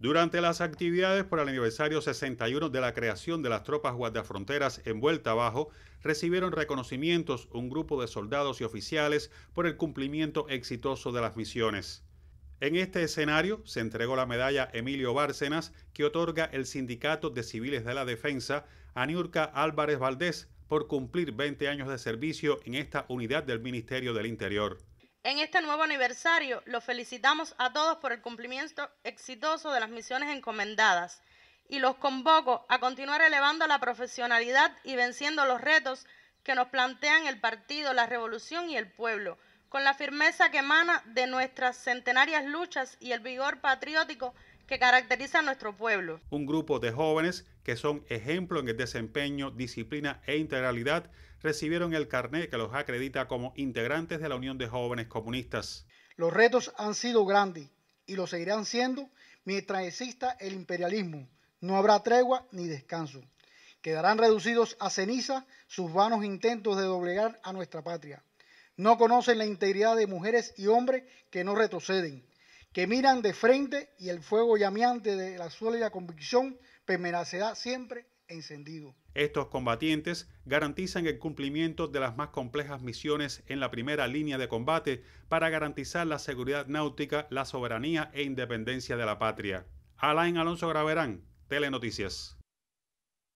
Durante las actividades por el aniversario 61 de la creación de las tropas guardafronteras en Vuelta Abajo, recibieron reconocimientos un grupo de soldados y oficiales por el cumplimiento exitoso de las misiones. En este escenario se entregó la medalla Emilio Bárcenas, que otorga el Sindicato de Civiles de la Defensa a Niurka Álvarez Valdés por cumplir 20 años de servicio en esta unidad del Ministerio del Interior. En este nuevo aniversario los felicitamos a todos por el cumplimiento exitoso de las misiones encomendadas y los convoco a continuar elevando la profesionalidad y venciendo los retos que nos plantean el partido, la revolución y el pueblo, con la firmeza que emana de nuestras centenarias luchas y el vigor patriótico que caracteriza a nuestro pueblo. Un grupo de jóvenes que son ejemplo en el desempeño, disciplina e integralidad recibieron el carnet que los acredita como integrantes de la Unión de Jóvenes Comunistas. Los retos han sido grandes y lo seguirán siendo mientras exista el imperialismo. No habrá tregua ni descanso. Quedarán reducidos a ceniza sus vanos intentos de doblegar a nuestra patria. No conocen la integridad de mujeres y hombres que no retroceden, que miran de frente y el fuego llameante de la sólida convicción permanecerá siempre encendido. Estos combatientes garantizan el cumplimiento de las más complejas misiones en la primera línea de combate para garantizar la seguridad náutica, la soberanía e independencia de la patria. Alain Alonso Graverán, Telenoticias.